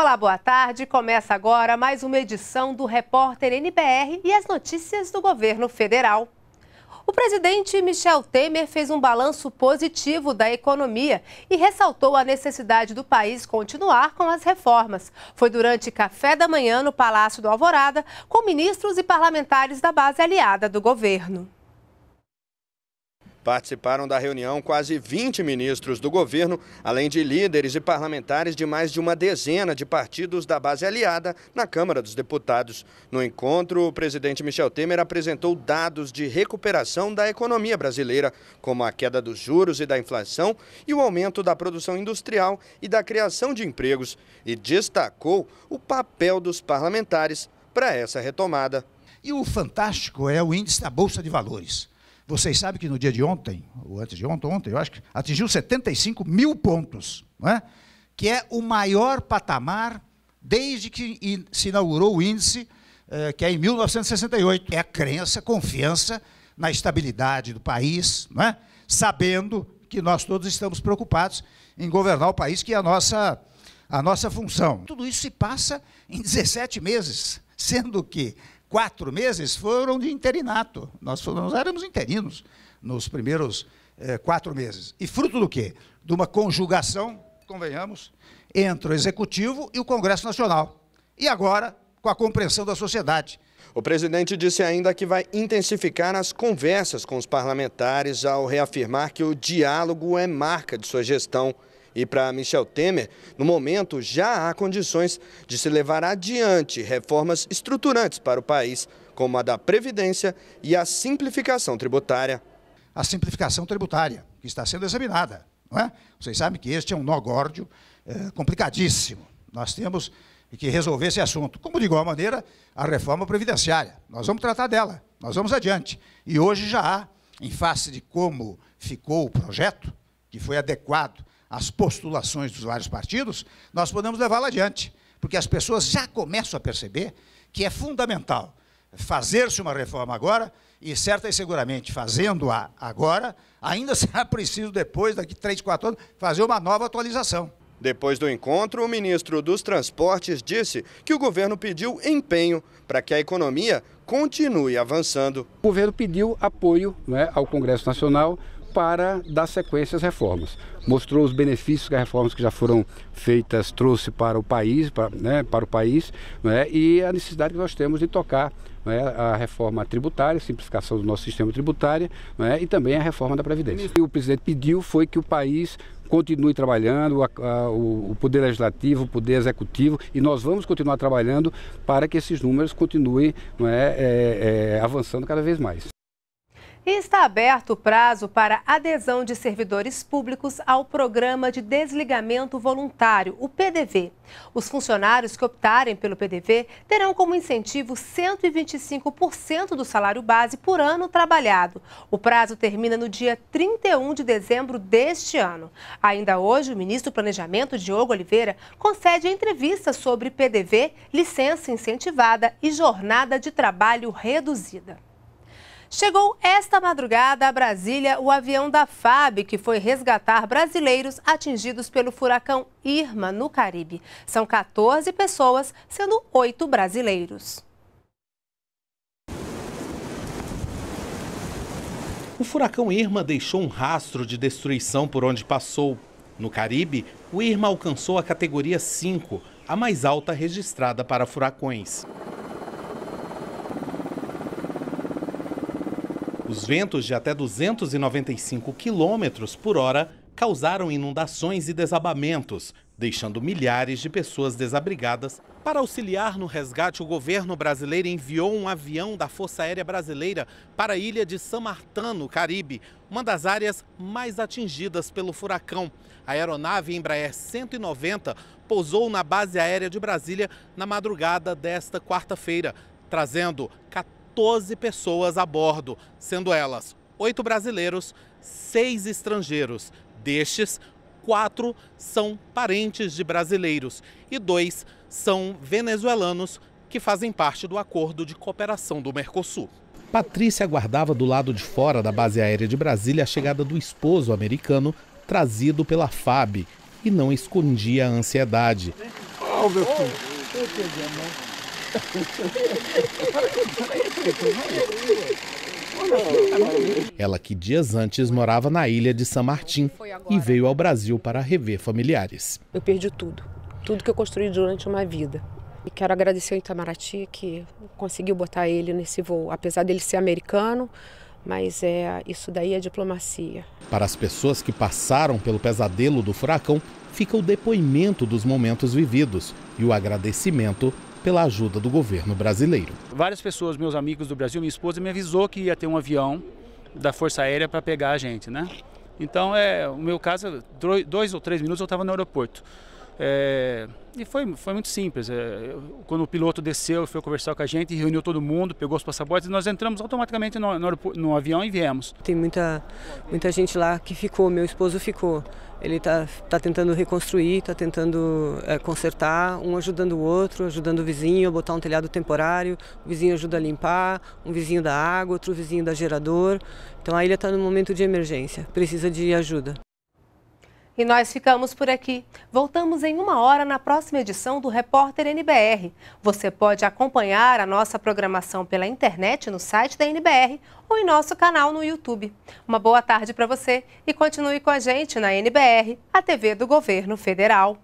Olá, boa tarde. Começa agora mais uma edição do Repórter NBR e as notícias do governo federal. O presidente Michel Temer fez um balanço positivo da economia e ressaltou a necessidade do país continuar com as reformas. Foi durante café da manhã no Palácio do Alvorada com ministros e parlamentares da base aliada do governo. Participaram da reunião quase 20 ministros do governo, além de líderes e parlamentares de mais de uma dezena de partidos da base aliada na Câmara dos Deputados. No encontro, o presidente Michel Temer apresentou dados de recuperação da economia brasileira, como a queda dos juros e da inflação e o aumento da produção industrial e da criação de empregos, e destacou o papel dos parlamentares para essa retomada. E o fantástico é o índice da Bolsa de Valores. Vocês sabem que no dia de ontem, ou antes de ontem, ontem, eu acho que atingiu 75 mil pontos, é? que é o maior patamar desde que se inaugurou o índice, eh, que é em 1968. É a crença, confiança na estabilidade do país, é? sabendo que nós todos estamos preocupados em governar o país, que é a nossa, a nossa função. Tudo isso se passa em 17 meses, sendo que quatro meses foram de interinato. Nós, nós éramos interinos nos primeiros eh, quatro meses. E fruto do quê? De uma conjugação, convenhamos, entre o Executivo e o Congresso Nacional. E agora, com a compreensão da sociedade. O presidente disse ainda que vai intensificar as conversas com os parlamentares ao reafirmar que o diálogo é marca de sua gestão e para Michel Temer, no momento já há condições de se levar adiante reformas estruturantes para o país, como a da Previdência e a simplificação tributária. A simplificação tributária, que está sendo examinada. Não é? Vocês sabem que este é um nó górdio é, complicadíssimo. Nós temos que resolver esse assunto. Como, de igual maneira, a reforma previdenciária. Nós vamos tratar dela, nós vamos adiante. E hoje já há, em face de como ficou o projeto, que foi adequado as postulações dos vários partidos, nós podemos levá-la adiante, porque as pessoas já começam a perceber que é fundamental fazer-se uma reforma agora, e certa e seguramente fazendo-a agora, ainda será preciso depois, daqui 3, 4 anos, fazer uma nova atualização. Depois do encontro, o ministro dos Transportes disse que o governo pediu empenho para que a economia continue avançando. O governo pediu apoio né, ao Congresso Nacional para dar sequência às reformas. Mostrou os benefícios que as reformas que já foram feitas trouxe para o país, para, né, para o país, né, e a necessidade que nós temos de tocar né, a reforma tributária, simplificação do nosso sistema tributário né, e também a reforma da Previdência. que o presidente pediu foi que o país continue trabalhando, a, a, o Poder Legislativo, o Poder Executivo, e nós vamos continuar trabalhando para que esses números continuem né, é, é, avançando cada vez mais. E está aberto o prazo para adesão de servidores públicos ao Programa de Desligamento Voluntário, o PDV. Os funcionários que optarem pelo PDV terão como incentivo 125% do salário base por ano trabalhado. O prazo termina no dia 31 de dezembro deste ano. Ainda hoje, o ministro do Planejamento, Diogo Oliveira, concede entrevista sobre PDV, licença incentivada e jornada de trabalho reduzida. Chegou esta madrugada a Brasília o avião da FAB, que foi resgatar brasileiros atingidos pelo furacão Irma no Caribe. São 14 pessoas, sendo 8 brasileiros. O furacão Irma deixou um rastro de destruição por onde passou. No Caribe, o Irma alcançou a categoria 5, a mais alta registrada para furacões. Os ventos de até 295 quilômetros por hora causaram inundações e desabamentos, deixando milhares de pessoas desabrigadas. Para auxiliar no resgate, o governo brasileiro enviou um avião da Força Aérea Brasileira para a ilha de San Martin, no Caribe, uma das áreas mais atingidas pelo furacão. A aeronave Embraer 190 pousou na base aérea de Brasília na madrugada desta quarta-feira, trazendo 14 14 pessoas a bordo, sendo elas oito brasileiros, seis estrangeiros. Destes, quatro são parentes de brasileiros e dois são venezuelanos que fazem parte do acordo de cooperação do Mercosul. Patrícia aguardava do lado de fora da base aérea de Brasília a chegada do esposo americano trazido pela FAB e não escondia a ansiedade. Oh, meu filho. Ela que dias antes morava na ilha de San Martín e veio ao Brasil para rever familiares. Eu perdi tudo, tudo que eu construí durante uma vida. E quero agradecer ao Itamaraty que conseguiu botar ele nesse voo, apesar dele ser americano, mas é isso daí é diplomacia. Para as pessoas que passaram pelo pesadelo do furacão, fica o depoimento dos momentos vividos e o agradecimento pela ajuda do governo brasileiro. Várias pessoas, meus amigos do Brasil, minha esposa, me avisou que ia ter um avião da Força Aérea para pegar a gente, né? Então, é, o meu caso, dois ou três minutos eu estava no aeroporto. É, e foi, foi muito simples. É, quando o piloto desceu, foi conversar com a gente, reuniu todo mundo, pegou os passaportes e nós entramos automaticamente no, no, no, avião e viemos. Tem muita, muita gente lá que ficou, meu esposo ficou. Ele está tá tentando reconstruir, está tentando é, consertar, um ajudando o outro, ajudando o vizinho a botar um telhado temporário, o vizinho ajuda a limpar, um vizinho da água, outro vizinho da gerador. Então a ilha está num momento de emergência, precisa de ajuda. E nós ficamos por aqui. Voltamos em uma hora na próxima edição do Repórter NBR. Você pode acompanhar a nossa programação pela internet no site da NBR ou em nosso canal no YouTube. Uma boa tarde para você e continue com a gente na NBR, a TV do Governo Federal.